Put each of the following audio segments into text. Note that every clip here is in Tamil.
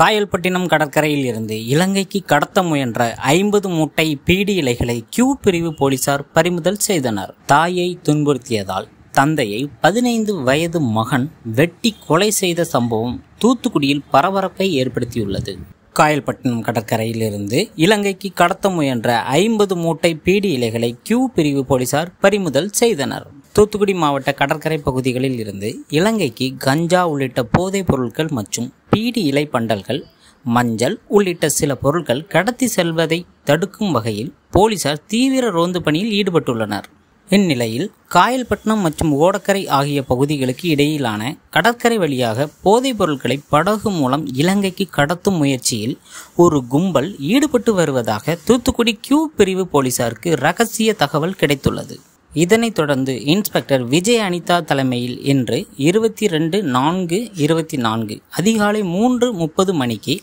காயல்பட்டினம் கடற்கரையில் இருந்து இலங்கைக்கு கடத்த முயன்ற ஐம்பது மூட்டை பீடி இலைகளை கியூ பிரிவு போலீசார் பறிமுதல் செய்தனர் தாயை துன்புறுத்தியதால் தந்தையை பதினைந்து வயது மகன் வெட்டி கொலை செய்த சம்பவம் தூத்துக்குடியில் பரபரப்பை ஏற்படுத்தியுள்ளது காயல்பட்டினம் கடற்கரையிலிருந்து இலங்கைக்கு கடத்த முயன்ற ஐம்பது மூட்டை பீடி இலைகளை கியூ பிரிவு போலீசார் பறிமுதல் செய்தனர் தூத்துக்குடி மாவட்ட கடற்கரை பகுதிகளில் இருந்து இலங்கைக்கு கஞ்சா உள்ளிட்ட போதைப் பொருட்கள் மற்றும் பீடி இலை பண்டல்கள் மஞ்சள் உள்ளிட்ட சில பொருட்கள் கடத்தி செல்வதை தடுக்கும் வகையில் போலீசார் தீவிர ரோந்து பணியில் ஈடுபட்டுள்ளனர் இந்நிலையில் காயல்பட்டினம் மற்றும் ஓடக்கரை ஆகிய பகுதிகளுக்கு இடையிலான கடற்கரை வழியாக போதைப் பொருட்களை படகு மூலம் இலங்கைக்கு கடத்தும் முயற்சியில் ஒரு கும்பல் ஈடுபட்டு வருவதாக தூத்துக்குடி கியூ பிரிவு போலீசாருக்கு ரகசிய தகவல் கிடைத்துள்ளது இதனைத் தொடர்ந்து இன்ஸ்பெக்டர் விஜய் அனிதா தலைமையில் இன்று இருபத்தி ரெண்டு நான்கு இருபத்தி நான்கு அதிகாலை மூன்று முப்பது மணிக்கு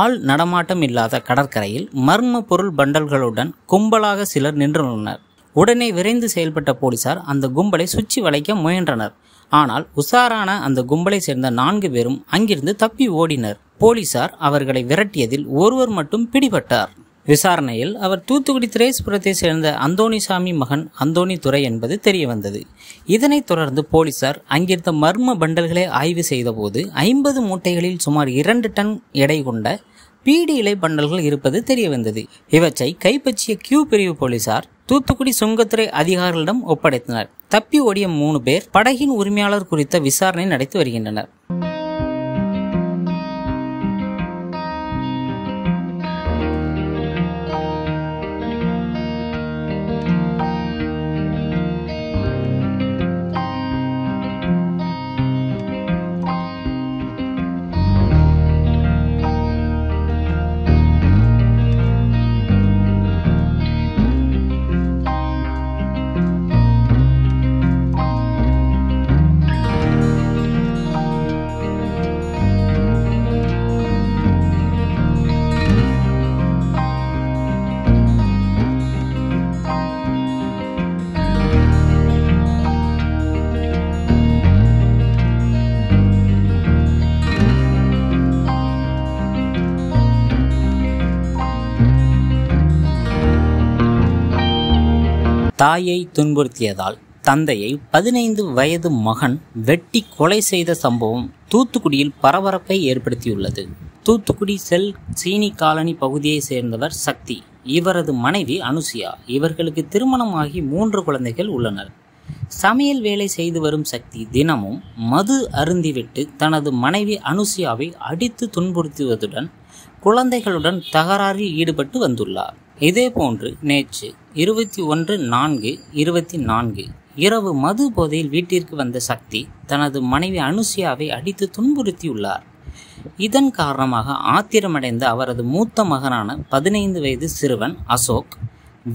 ஆள் நடமாட்டம் இல்லாத கடற்கரையில் மர்ம பொருள் பண்டல்களுடன் கும்பலாக சிலர் நின்றுள்ளனர் உடனே விரைந்து செயல்பட்ட போலீசார் அந்த கும்பலை சுற்றி வளைக்க முயன்றனர் ஆனால் உஷாரான அந்த கும்பலை சேர்ந்த நான்கு பேரும் அங்கிருந்து தப்பி ஓடினர் போலீசார் அவர்களை விரட்டியதில் ஒருவர் மட்டும் பிடிபட்டார் விசாரணையில் அவர் தூத்துக்குடி திரேஸ்புரத்தை சேர்ந்த அந்தோணிசாமி மகன் அந்தோணி துறை என்பது தெரியவந்தது இதனைத் தொடர்ந்து போலீசார் அங்கிருந்த மர்ம பண்டல்களை ஆய்வு செய்தபோது ஐம்பது மூட்டைகளில் சுமார் இரண்டு டன் எடை கொண்ட பீடி இலை பண்டல்கள் இருப்பது தெரியவந்தது இவற்றை கைப்பற்றிய கியூ பிரிவு போலீசார் தூத்துக்குடி சுங்கத்துறை அதிகாரிகளிடம் ஒப்படைத்தனர் தப்பி ஓடிய மூணு பேர் படகின் உரிமையாளர் குறித்த விசாரணை நடத்தி வருகின்றனர் தாயை துன்புறுத்தியதால் தந்தையை பதினைந்து வயது மகன் வெட்டி கொலை செய்த சம்பவம் தூத்துக்குடியில் பரபரப்பை ஏற்படுத்தியுள்ளது தூத்துக்குடி செல் சீனி காலனி பகுதியை சேர்ந்தவர் சக்தி இவரது மனைவி அனுசியா இவர்களுக்கு திருமணமாகி மூன்று குழந்தைகள் உள்ளனர் சமையல் வேலை செய்து வரும் சக்தி தினமும் மது அருந்திவிட்டு தனது மனைவி அனுசியாவை அடித்து துன்புறுத்துவதுடன் குழந்தைகளுடன் தகராறில் ஈடுபட்டு வந்துள்ளார் இதே போன்று நேற்று இருபத்தி ஒன்று நான்கு இருபத்தி நான்கு இரவு மது போதையில் வீட்டிற்கு வந்த சக்தி தனது மனைவி அனுசியாவை அடித்து துன்புறுத்தியுள்ளார் இதன் காரணமாக ஆத்திரமடைந்த அவரது மூத்த மகனான பதினைந்து வயது சிறுவன் அசோக்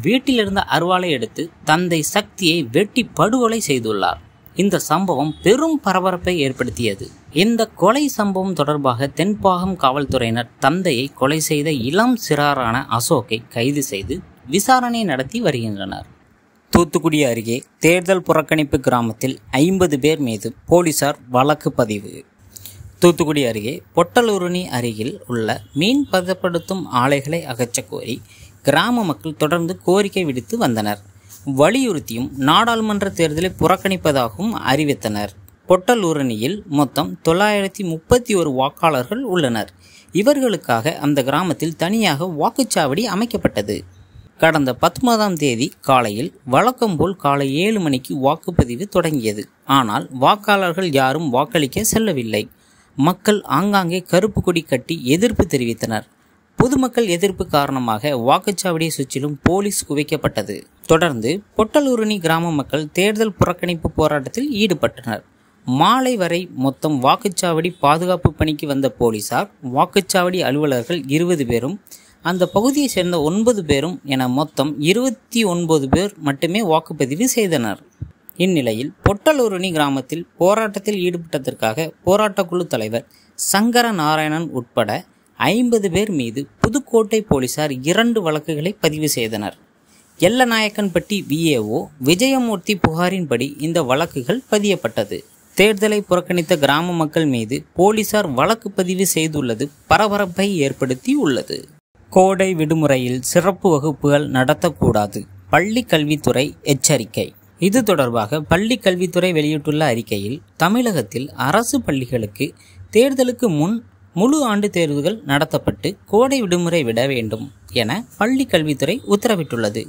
வீட்டிலிருந்த அருவாளை எடுத்து தந்தை சக்தியை வெட்டி படுகொலை செய்துள்ளார் இந்த சம்பவம் பெரும் பரபரப்பை ஏற்படுத்தியது இந்த கொலை சம்பவம் தொடர்பாக தென்பாகம் காவல்துறையினர் தந்தையை கொலை செய்த இளம் சிறாரான அசோக்கை கைது செய்து விசாரணை நடத்தி வருகின்றனர் தூத்துக்குடி அருகே தேர்தல் புறக்கணிப்பு கிராமத்தில் ஐம்பது பேர் மீது போலீசார் வழக்கு பதிவு தூத்துக்குடி அருகே பொட்டலூரணி அருகில் உள்ள மீன் பதப்படுத்தும் ஆலைகளை அகற்றக்கோரி கிராம மக்கள் தொடர்ந்து கோரிக்கை விடுத்து வந்தனர் வலியுறுத்தியும் நாடாளுமன்ற தேர்தலை புறக்கணிப்பதாகவும் அறிவித்தனர் பொட்டலூரணியில் மொத்தம் தொள்ளாயிரத்தி முப்பத்தி ஒரு வாக்காளர்கள் உள்ளனர் இவர்களுக்காக அந்த கிராமத்தில் தனியாக வாக்குச்சாவடி அமைக்கப்பட்டது கடந்த பத்தொன்பதாம் தேதி காலையில் வழக்கம் போல் காலை ஏழு மணிக்கு வாக்குப்பதிவு தொடங்கியது ஆனால் வாக்காளர்கள் யாரும் வாக்களிக்க செல்லவில்லை மக்கள் ஆங்காங்கே கருப்பு கொடி கட்டி எதிர்ப்பு தெரிவித்தனர் பொதுமக்கள் எதிர்ப்பு காரணமாக வாக்குச்சாவடியை சுற்றிலும் போலீஸ் குவிக்கப்பட்டது தொடர்ந்து பொட்டலூரணி கிராம மக்கள் தேர்தல் புறக்கணிப்பு போராட்டத்தில் ஈடுபட்டனர் மாலை வரை மொத்தம் வாக்குச்சாவடி பாதுகாப்பு பணிக்கு வந்த போலீசார் வாக்குச்சாவடி அலுவலர்கள் இருபது பேரும் அந்த பகுதியை சேர்ந்த ஒன்பது பேரும் என மொத்தம் இருபத்தி ஒன்பது பேர் மட்டுமே வாக்குப்பதிவு செய்தனர் இந்நிலையில் பொட்டலூரணி கிராமத்தில் போராட்டத்தில் ஈடுபட்டதற்காக போராட்டக்குழு தலைவர் சங்கர நாராயணன் உட்பட ஐம்பது பேர் மீது புதுக்கோட்டை போலீசார் இரண்டு வழக்குகளை பதிவு செய்தனர் எல்லநாயக்கன்பட்டி விஏஓ விஜயமூர்த்தி புகாரின்படி இந்த வழக்குகள் பதியப்பட்டது தேர்தலை புறக்கணித்த கிராம மக்கள் மீது போலீசார் வழக்கு பதிவு செய்துள்ளது பரபரப்பை ஏற்படுத்தி உள்ளது கோடை விடுமுறையில் சிறப்பு வகுப்புகள் நடத்தக்கூடாது பள்ளி கல்வித்துறை எச்சரிக்கை இது தொடர்பாக பள்ளி கல்வித்துறை வெளியிட்டுள்ள அறிக்கையில் தமிழகத்தில் அரசு பள்ளிகளுக்கு தேர்தலுக்கு முன் முழு ஆண்டு தேர்வுகள் நடத்தப்பட்டு கோடை விடுமுறை விட வேண்டும் என பள்ளி கல்வித்துறை உத்தரவிட்டுள்ளது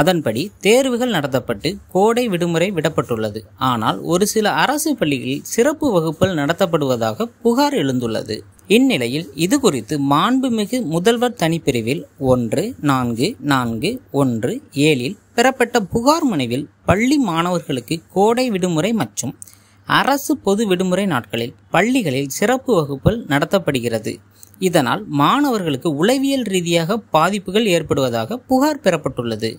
அதன்படி தேர்வுகள் நடத்தப்பட்டு கோடை விடுமுறை விடப்பட்டுள்ளது ஆனால் ஒரு சில அரசு பள்ளிகளில் சிறப்பு வகுப்புகள் நடத்தப்படுவதாக புகார் எழுந்துள்ளது இந்நிலையில் இது குறித்து மாண்புமிகு முதல்வர் தனிப்பிரிவில் ஒன்று நான்கு நான்கு ஒன்று ஏழில் பெறப்பட்ட புகார் மனுவில் பள்ளி மாணவர்களுக்கு கோடை விடுமுறை மற்றும் அரசு பொது விடுமுறை நாட்களில் பள்ளிகளில் சிறப்பு வகுப்புகள் நடத்தப்படுகிறது இதனால் மாணவர்களுக்கு உளவியல் ரீதியாக பாதிப்புகள் ஏற்படுவதாக புகார் பெறப்பட்டுள்ளது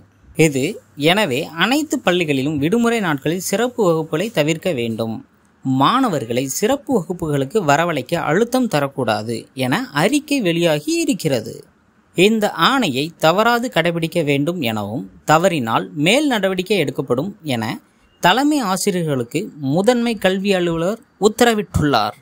இது எனவே அனைத்து பள்ளிகளிலும் விடுமுறை நாட்களில் சிறப்பு வகுப்புகளை தவிர்க்க வேண்டும் மாணவர்களை சிறப்பு வகுப்புகளுக்கு வரவழைக்க அழுத்தம் தரக்கூடாது என அறிக்கை வெளியாகி இருக்கிறது இந்த ஆணையை தவறாது கடைபிடிக்க வேண்டும் எனவும் தவறினால் மேல் நடவடிக்கை எடுக்கப்படும் என தலைமை ஆசிரியர்களுக்கு முதன்மை கல்வி அலுவலர் உத்தரவிட்டுள்ளார்